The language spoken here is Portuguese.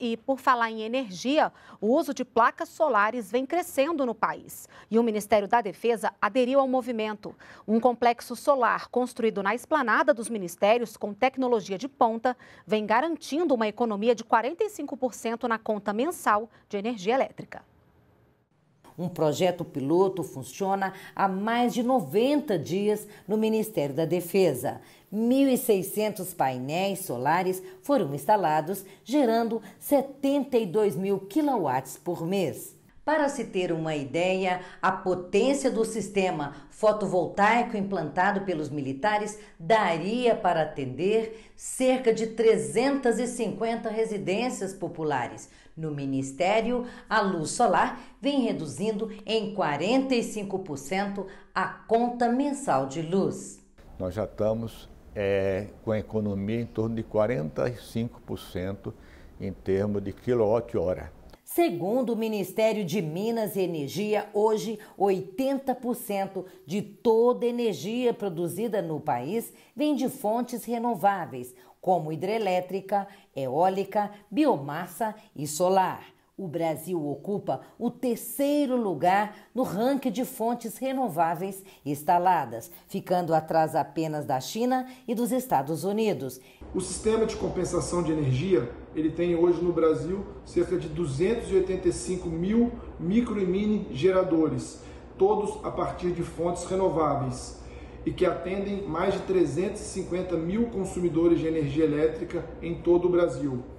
E por falar em energia, o uso de placas solares vem crescendo no país. E o Ministério da Defesa aderiu ao movimento. Um complexo solar construído na esplanada dos ministérios com tecnologia de ponta vem garantindo uma economia de 45% na conta mensal de energia elétrica. Um projeto piloto funciona há mais de 90 dias no Ministério da Defesa. 1.600 painéis solares foram instalados, gerando 72 mil quilowatts por mês. Para se ter uma ideia, a potência do sistema fotovoltaico implantado pelos militares daria para atender cerca de 350 residências populares. No Ministério, a luz solar vem reduzindo em 45% a conta mensal de luz. Nós já estamos é, com a economia em torno de 45% em termos de quilowatt-hora. Segundo o Ministério de Minas e Energia, hoje 80% de toda energia produzida no país vem de fontes renováveis, como hidrelétrica, eólica, biomassa e solar. O Brasil ocupa o terceiro lugar no ranking de fontes renováveis instaladas, ficando atrás apenas da China e dos Estados Unidos. O sistema de compensação de energia, ele tem hoje no Brasil cerca de 285 mil micro e mini geradores, todos a partir de fontes renováveis e que atendem mais de 350 mil consumidores de energia elétrica em todo o Brasil.